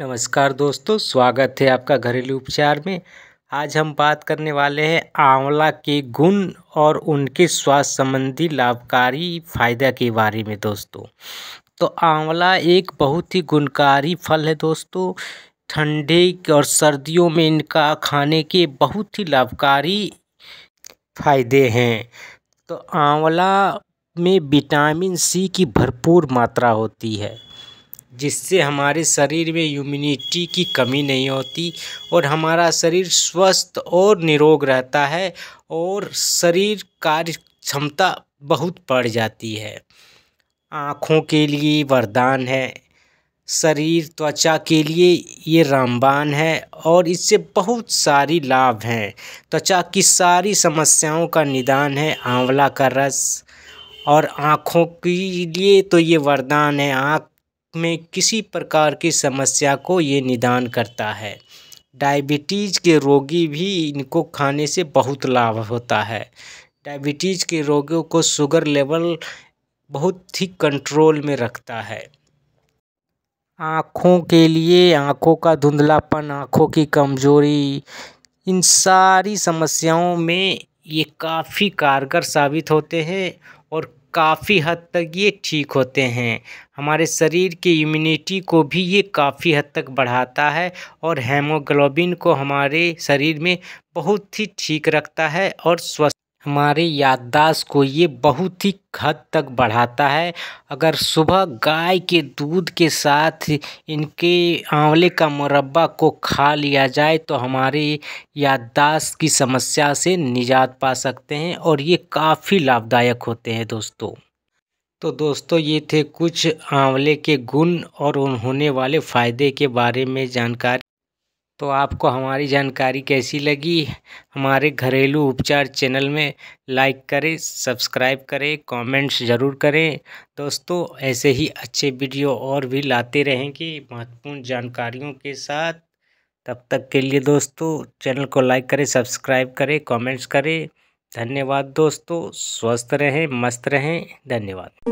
नमस्कार दोस्तों स्वागत है आपका घरेलू उपचार में आज हम बात करने वाले हैं आंवला के गुण और उनके स्वास्थ्य संबंधी लाभकारी फ़ायदा के बारे में दोस्तों तो आंवला एक बहुत ही गुणकारी फल है दोस्तों ठंडे और सर्दियों में इनका खाने के बहुत ही लाभकारी फ़ायदे हैं तो आंवला में विटामिन सी की भरपूर मात्रा होती है जिससे हमारे शरीर में इम्यूनिटी की कमी नहीं होती और हमारा शरीर स्वस्थ और निरोग रहता है और शरीर कार्य क्षमता बहुत बढ़ जाती है आँखों के लिए वरदान है शरीर त्वचा के लिए ये रामबान है और इससे बहुत सारी लाभ हैं त्वचा की सारी समस्याओं का निदान है आंवला का रस और आँखों के लिए तो ये वरदान है आँख में किसी प्रकार की समस्या को ये निदान करता है डायबिटीज़ के रोगी भी इनको खाने से बहुत लाभ होता है डायबिटीज़ के रोगियों को शुगर लेवल बहुत ही कंट्रोल में रखता है आँखों के लिए आँखों का धुंधलापन आँखों की कमजोरी इन सारी समस्याओं में ये काफ़ी कारगर साबित होते हैं और काफ़ी हद तक ये ठीक होते हैं हमारे शरीर की इम्यूनिटी को भी ये काफ़ी हद तक बढ़ाता है और हेमोग्लोबिन को हमारे शरीर में बहुत ही ठीक रखता है और स्वस्थ हमारी याददाश्त को ये बहुत ही हद तक बढ़ाता है अगर सुबह गाय के दूध के साथ इनके आंवले का मुरब्बा को खा लिया जाए तो हमारे याददाश्त की समस्या से निजात पा सकते हैं और ये काफ़ी लाभदायक होते हैं दोस्तों तो दोस्तों ये थे कुछ आंवले के गुण और होने वाले फ़ायदे के बारे में जानकारी तो आपको हमारी जानकारी कैसी लगी हमारे घरेलू उपचार चैनल में लाइक करें सब्सक्राइब करें कमेंट्स ज़रूर करें दोस्तों ऐसे ही अच्छे वीडियो और भी लाते रहेंगे महत्वपूर्ण जानकारियों के साथ तब तक के लिए दोस्तों चैनल को लाइक करें सब्सक्राइब करें कमेंट्स करें धन्यवाद दोस्तों स्वस्थ रहें मस्त रहें धन्यवाद